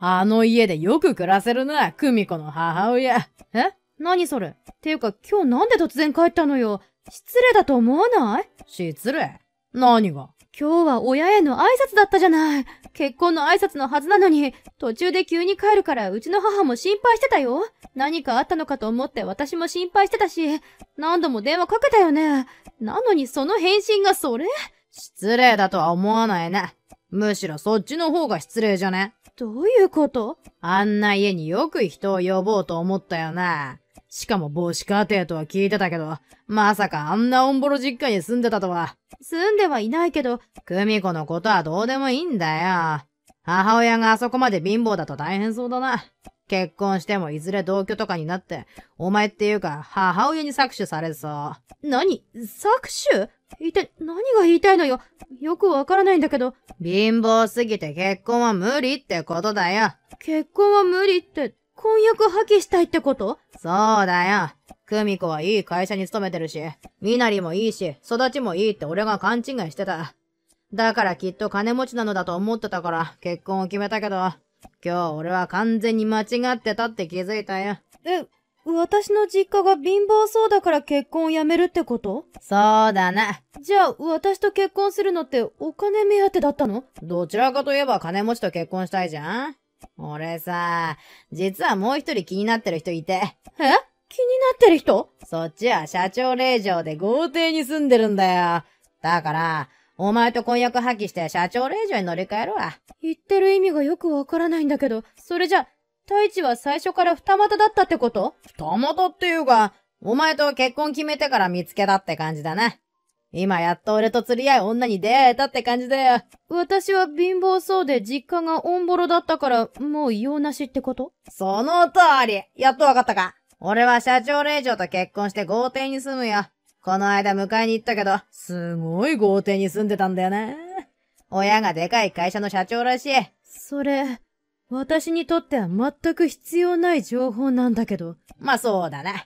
あの家でよく暮らせるな、久美子の母親。え何それていうか今日なんで突然帰ったのよ。失礼だと思わない失礼何が今日は親への挨拶だったじゃない。結婚の挨拶のはずなのに、途中で急に帰るからうちの母も心配してたよ。何かあったのかと思って私も心配してたし、何度も電話かけたよね。なのにその返信がそれ失礼だとは思わないね。むしろそっちの方が失礼じゃねどういうことあんな家によく人を呼ぼうと思ったよな。しかも母子家庭とは聞いてたけど、まさかあんなオンボロ実家に住んでたとは。住んではいないけど、久美子のことはどうでもいいんだよ。母親があそこまで貧乏だと大変そうだな。結婚してもいずれ同居とかになって、お前っていうか母親に搾取されそう。何搾取一体何が言いたいのよよくわからないんだけど。貧乏すぎて結婚は無理ってことだよ。結婚は無理って、婚約破棄したいってことそうだよ。久美子はいい会社に勤めてるし、身なりもいいし、育ちもいいって俺が勘違いしてた。だからきっと金持ちなのだと思ってたから結婚を決めたけど、今日俺は完全に間違ってたって気づいたよ。え、私の実家が貧乏そうだから結婚をやめるってことそうだな。じゃあ、私と結婚するのってお金目当てだったのどちらかといえば金持ちと結婚したいじゃん俺さ、実はもう一人気になってる人いて。え気になってる人そっちは社長令嬢で豪邸に住んでるんだよ。だから、お前と婚約破棄して社長令嬢に乗り換えるわ。言ってる意味がよくわからないんだけど、それじゃ、太一は最初から二股だったってこと二股っていうか、お前と結婚決めてから見つけたって感じだな。今やっと俺と釣り合い女に出会えたって感じだよ。私は貧乏そうで実家がオンボロだったから、もう用なしってことその通りやっとわかったか俺は社長令嬢と結婚して豪邸に住むよ。この間迎えに行ったけど、すごい豪邸に住んでたんだよね。親がでかい会社の社長らしい。それ、私にとっては全く必要ない情報なんだけど。まあそうだな。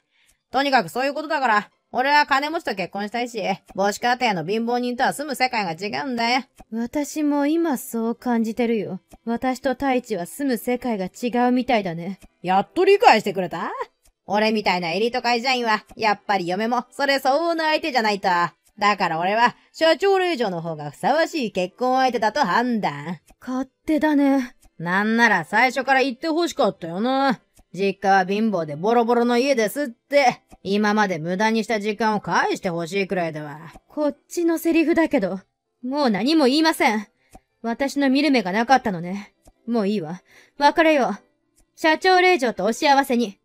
とにかくそういうことだから、俺は金持ちと結婚したいし、母子家庭の貧乏人とは住む世界が違うんだよ。私も今そう感じてるよ。私と太一は住む世界が違うみたいだね。やっと理解してくれた俺みたいなエリート会社員は、やっぱり嫁も、それ相応の相手じゃないと。だから俺は、社長令嬢の方がふさわしい結婚相手だと判断。勝手だね。なんなら最初から言って欲しかったよな。実家は貧乏でボロボロの家ですって、今まで無駄にした時間を返して欲しいくらいでは。こっちのセリフだけど、もう何も言いません。私の見る目がなかったのね。もういいわ。別れよう。社長令嬢とお幸せに。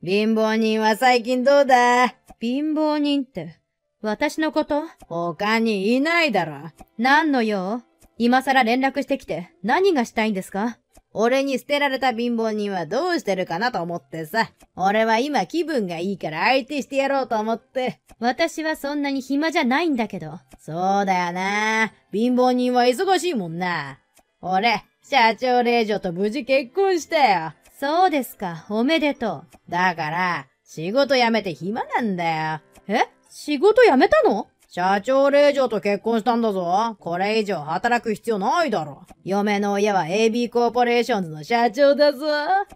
貧乏人は最近どうだ貧乏人って、私のこと他にいないだろ。何の用今更連絡してきて、何がしたいんですか俺に捨てられた貧乏人はどうしてるかなと思ってさ。俺は今気分がいいから相手してやろうと思って。私はそんなに暇じゃないんだけど。そうだよな。貧乏人は忙しいもんな。俺、社長令嬢と無事結婚したよ。そうですか、おめでとう。だから、仕事辞めて暇なんだよ。え仕事辞めたの社長令嬢と結婚したんだぞ。これ以上働く必要ないだろ。嫁の親は AB コーポレーションズの社長だぞ。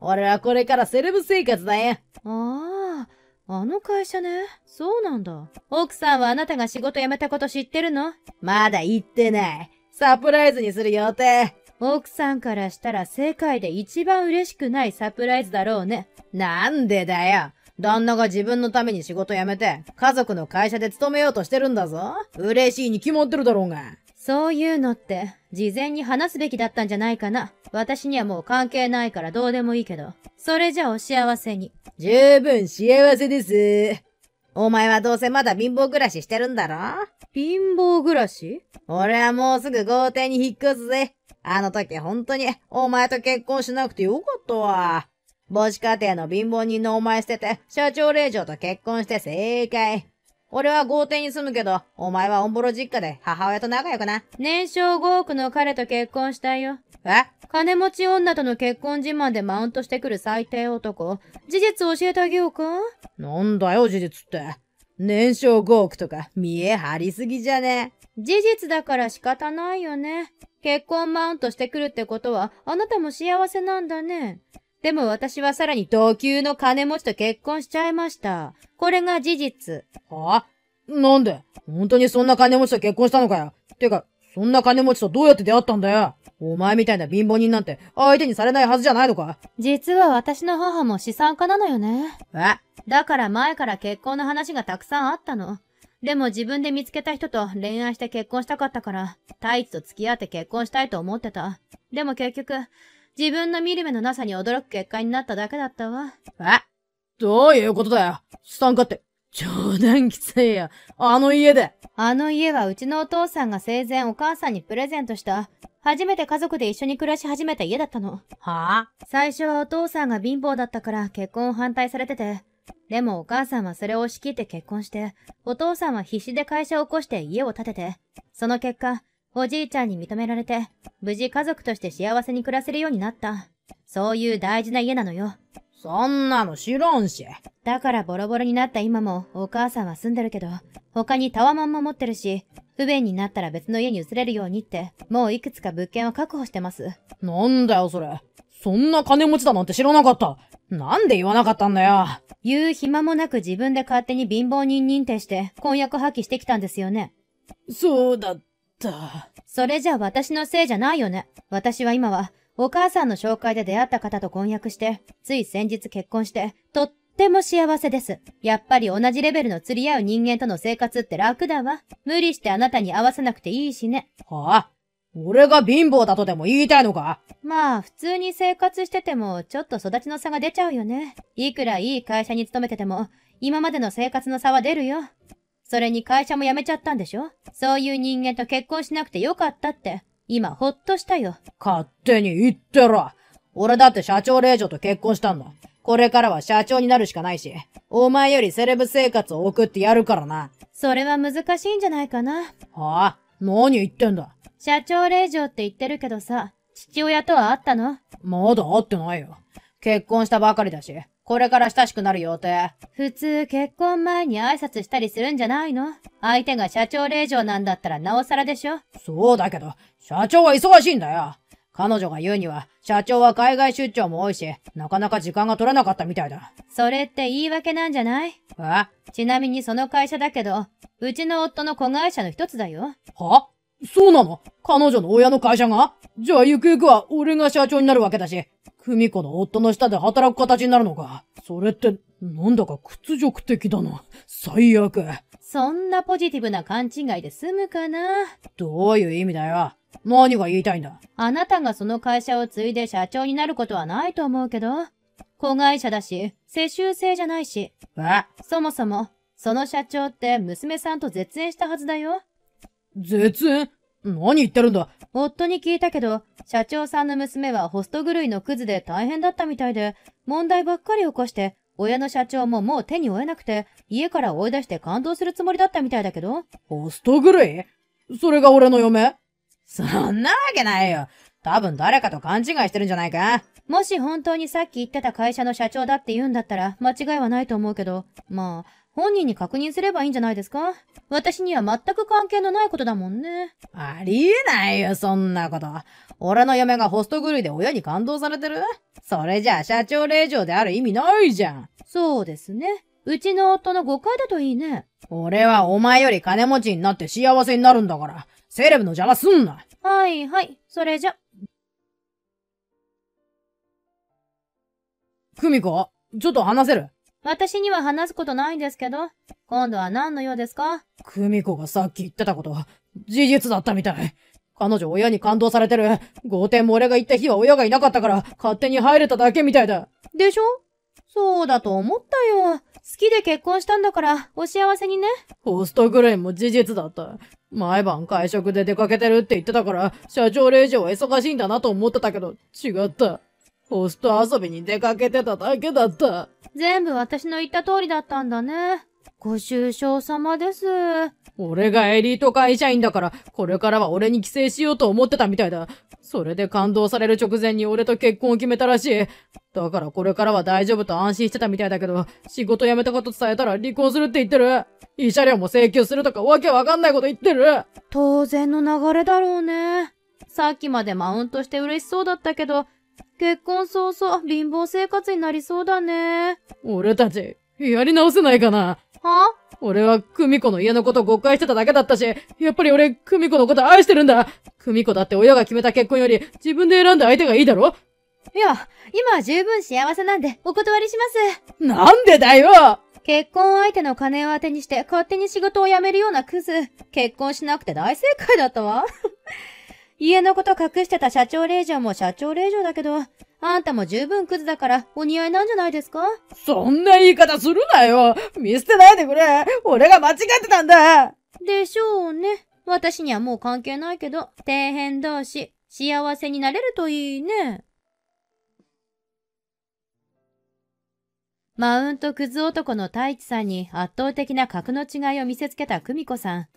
俺はこれからセレブ生活だよ。ああ、あの会社ね。そうなんだ。奥さんはあなたが仕事辞めたこと知ってるのまだ言ってない。サプライズにする予定。奥さんからしたら世界で一番嬉しくないサプライズだろうね。なんでだよ。旦那が自分のために仕事辞めて、家族の会社で勤めようとしてるんだぞ。嬉しいに決まってるだろうが。そういうのって、事前に話すべきだったんじゃないかな。私にはもう関係ないからどうでもいいけど。それじゃお幸せに。十分幸せです。お前はどうせまだ貧乏暮らししてるんだろ貧乏暮らし俺はもうすぐ豪邸に引っ越すぜ。あの時本当にお前と結婚しなくてよかったわ。母子家庭の貧乏人のお前捨てて、社長令嬢と結婚して正解。俺は豪邸に住むけど、お前はオンボロ実家で母親と仲良くな。年商5億の彼と結婚したいよ。え金持ち女との結婚自慢でマウントしてくる最低男。事実教えてあげようかなんだよ、事実って。年商5億とか、見え張りすぎじゃね。事実だから仕方ないよね。結婚マウントしてくるってことは、あなたも幸せなんだね。でも私はさらに同級の金持ちと結婚しちゃいました。これが事実。はあなんで本当にそんな金持ちと結婚したのかよ。てか、そんな金持ちとどうやって出会ったんだよ。お前みたいな貧乏人なんて相手にされないはずじゃないのか実は私の母も資産家なのよね。えだから前から結婚の話がたくさんあったの。でも自分で見つけた人と恋愛して結婚したかったから、タイツと付き合って結婚したいと思ってた。でも結局、自分の見る目のなさに驚く結果になっただけだったわ。えどういうことだよスタンカって、冗談きついや。あの家で。あの家はうちのお父さんが生前お母さんにプレゼントした、初めて家族で一緒に暮らし始めた家だったの。はぁ、あ、最初はお父さんが貧乏だったから結婚を反対されてて、でもお母さんはそれを押し切って結婚して、お父さんは必死で会社を起こして家を建てて、その結果、おじいちゃんに認められて、無事家族として幸せに暮らせるようになった。そういう大事な家なのよ。そんなの知らんし。だからボロボロになった今もお母さんは住んでるけど、他にタワマンも持ってるし、不便になったら別の家に移れるようにって、もういくつか物件を確保してます。なんだよそれ。そんな金持ちだなんて知らなかった。なんで言わなかったんだよ。言う暇もなく自分で勝手に貧乏人認定して婚約破棄してきたんですよね。そうだった。それじゃ私のせいじゃないよね。私は今は、お母さんの紹介で出会った方と婚約して、つい先日結婚して、とっても幸せです。やっぱり同じレベルの釣り合う人間との生活って楽だわ。無理してあなたに合わせなくていいしね。はあ、俺が貧乏だとでも言いたいのかまあ、普通に生活してても、ちょっと育ちの差が出ちゃうよね。いくらいい会社に勤めてても、今までの生活の差は出るよ。それに会社も辞めちゃったんでしょそういう人間と結婚しなくてよかったって、今ほっとしたよ。勝手に言ってろ俺だって社長令嬢と結婚したんだ。これからは社長になるしかないし、お前よりセレブ生活を送ってやるからな。それは難しいんじゃないかな。はあ何言ってんだ。社長令嬢って言ってるけどさ、父親とは会ったのまだ会ってないよ。結婚したばかりだし、これから親しくなる予定。普通結婚前に挨拶したりするんじゃないの相手が社長令嬢なんだったらなおさらでしょそうだけど、社長は忙しいんだよ。彼女が言うには、社長は海外出張も多いし、なかなか時間が取れなかったみたいだ。それって言い訳なんじゃないえちなみにその会社だけど、うちの夫の子会社の一つだよ。はそうなの彼女の親の会社がじゃあゆくゆくは俺が社長になるわけだし、久美子の夫の下で働く形になるのか。それって、なんだか屈辱的だな。最悪。そんなポジティブな勘違いで済むかなどういう意味だよ。何が言いたいんだあなたがその会社を継いで社長になることはないと思うけど、子会社だし、世襲制じゃないし。えそもそも、その社長って娘さんと絶縁したはずだよ。絶縁何言ってるんだ夫に聞いたけど、社長さんの娘はホスト狂いのクズで大変だったみたいで、問題ばっかり起こして、親の社長ももう手に負えなくて、家から追い出して感動するつもりだったみたいだけど。ホスト狂いそれが俺の嫁そんなわけないよ。多分誰かと勘違いしてるんじゃないかもし本当にさっき言ってた会社の社長だって言うんだったら間違いはないと思うけど、まあ、本人に確認すればいいんじゃないですか私には全く関係のないことだもんね。ありえないよ、そんなこと。俺の嫁がホスト狂いで親に感動されてるそれじゃあ社長令嬢である意味ないじゃん。そうですね。うちの夫の誤解だといいね。俺はお前より金持ちになって幸せになるんだから、セレブの邪魔すんなはいはい、それじゃ。久美子、ちょっと話せる私には話すことないんですけど、今度は何の用ですか久美子がさっき言ってたこと、事実だったみたい。彼女親に感動されてる。豪邸も俺が行った日は親がいなかったから、勝手に入れただけみたいだ。でしょそうだと思ったよ。好きで結婚したんだから、お幸せにね。ホストグレイも事実だった。毎晩会食で出かけてるって言ってたから、社長令嬢は忙しいんだなと思ってたけど、違った。ホスト遊びに出かけてただけだった。全部私の言った通りだったんだね。ご愁傷様です。俺がエリート会社員だから、これからは俺に帰省しようと思ってたみたいだ。それで感動される直前に俺と結婚を決めたらしい。だからこれからは大丈夫と安心してたみたいだけど、仕事辞めたこと伝えたら離婚するって言ってる。慰謝料も請求するとかわけわかんないこと言ってる。当然の流れだろうね。さっきまでマウントして嬉しそうだったけど、結婚早々貧乏生活になりそうだね。俺たち、やり直せないかなは俺は久美子の家のこと誤解してただけだったし、やっぱり俺、久美子のこと愛してるんだ久美子だって親が決めた結婚より自分で選んだ相手がいいだろいや、今は十分幸せなんでお断りします。なんでだよ結婚相手の金を当てにして勝手に仕事を辞めるようなクズ。結婚しなくて大正解だったわ。家のこと隠してた社長令嬢も社長令嬢だけど、あんたも十分クズだからお似合いなんじゃないですかそんな言い方するなよ見捨てないでくれ俺が間違ってたんだでしょうね。私にはもう関係ないけど、底辺同士、幸せになれるといいね。マウントクズ男の太一さんに圧倒的な格の違いを見せつけた久美子さん。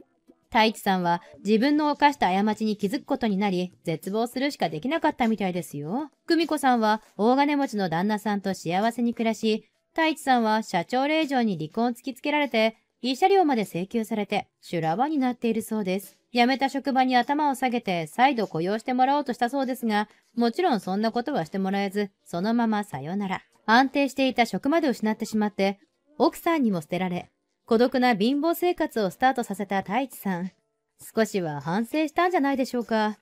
太一さんは自分の犯した過ちに気づくことになり、絶望するしかできなかったみたいですよ。久美子さんは大金持ちの旦那さんと幸せに暮らし、太一さんは社長令嬢に離婚を突きつけられて、慰謝料まで請求されて、修羅場になっているそうです。辞めた職場に頭を下げて再度雇用してもらおうとしたそうですが、もちろんそんなことはしてもらえず、そのままさよなら。安定していた職まで失ってしまって、奥さんにも捨てられ、孤独な貧乏生活をスタートさせた太一さん、少しは反省したんじゃないでしょうか。